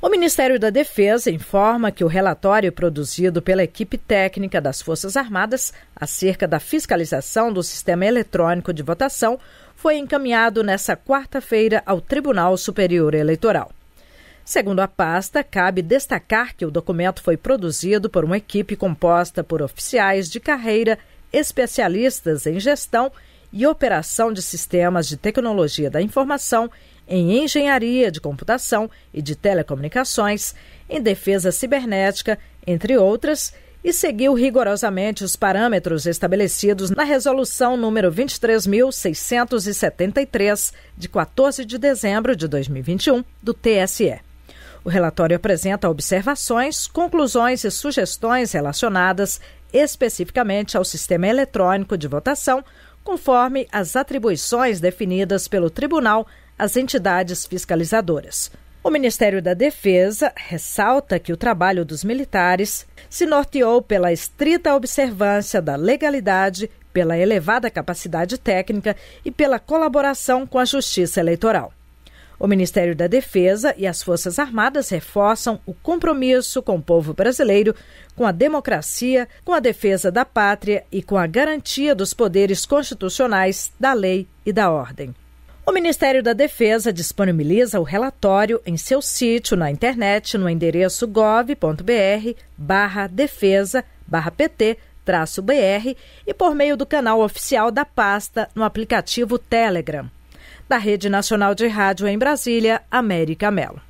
O Ministério da Defesa informa que o relatório produzido pela equipe técnica das Forças Armadas acerca da fiscalização do sistema eletrônico de votação foi encaminhado nesta quarta-feira ao Tribunal Superior Eleitoral. Segundo a pasta, cabe destacar que o documento foi produzido por uma equipe composta por oficiais de carreira, especialistas em gestão e operação de sistemas de tecnologia da informação em engenharia de computação e de telecomunicações, em defesa cibernética, entre outras, e seguiu rigorosamente os parâmetros estabelecidos na Resolução número 23.673, de 14 de dezembro de 2021, do TSE. O relatório apresenta observações, conclusões e sugestões relacionadas especificamente ao sistema eletrônico de votação, conforme as atribuições definidas pelo Tribunal às entidades fiscalizadoras. O Ministério da Defesa ressalta que o trabalho dos militares se norteou pela estrita observância da legalidade, pela elevada capacidade técnica e pela colaboração com a Justiça Eleitoral. O Ministério da Defesa e as Forças Armadas reforçam o compromisso com o povo brasileiro, com a democracia, com a defesa da pátria e com a garantia dos poderes constitucionais, da lei e da ordem. O Ministério da Defesa disponibiliza o relatório em seu sítio na internet no endereço gov.br barra defesa barra PT traço BR e por meio do canal oficial da pasta no aplicativo Telegram. Da Rede Nacional de Rádio em Brasília, América Mello.